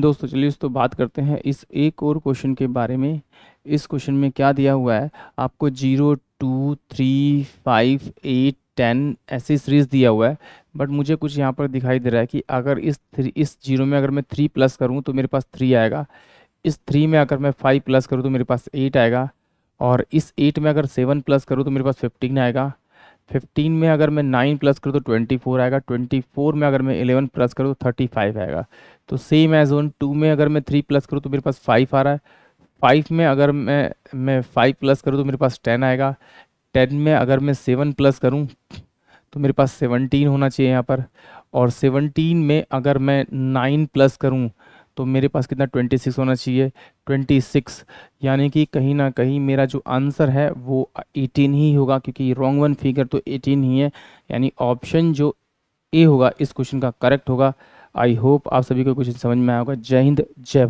दोस्तों चलिए तो बात करते हैं इस एक और क्वेश्चन के बारे में इस क्वेश्चन में क्या दिया हुआ है आपको zero two three five eight ten ऐसी सीरीज़ दिया हुआ है बट मुझे कुछ यहाँ पर दिखाई दे रहा है कि अगर इस थ्री इस जीरो में अगर मैं थ्री प्लस करूँ तो मेरे पास थ्री आएगा इस थ्री में अगर मैं फाइव प्लस करूँ तो मेरे पास एट आएगा और इस एट में अगर सेवन प्लस करूँ तो मेरे पास फिफ्टीन आएगा फिफ्टीन में अगर मैं नाइन प्लस करूँ तो ट्वेंटी फोर आएगा ट्वेंटी फोर में अगर मैं इलेवन प्लस करूँ तो थर्टी फाइव आएगा तो सेम एज वन टू में अगर मैं थ्री प्लस करूँ तो मेरे पास फाइव आ रहा है फाइव में अगर मैं मैं फाइव प्लस करूँ तो मेरे पास टेन आएगा टेन में अगर मैं सेवन प्लस करूँ तो मेरे पास सेवनटीन होना चाहिए यहाँ पर और सेवनटीन में अगर मैं नाइन प्लस करूँ तो मेरे पास कितना ट्वेंटी सिक्स होना चाहिए ट्वेंटी सिक्स यानी कि कहीं ना कहीं मेरा जो आंसर है वो एटीन ही होगा क्योंकि रॉन्ग वन फिगर तो एटीन ही है यानी ऑप्शन जो ए होगा इस क्वेश्चन का करेक्ट होगा आई होप आप सभी को क्वेश्चन समझ में आएगा जय हिंद जय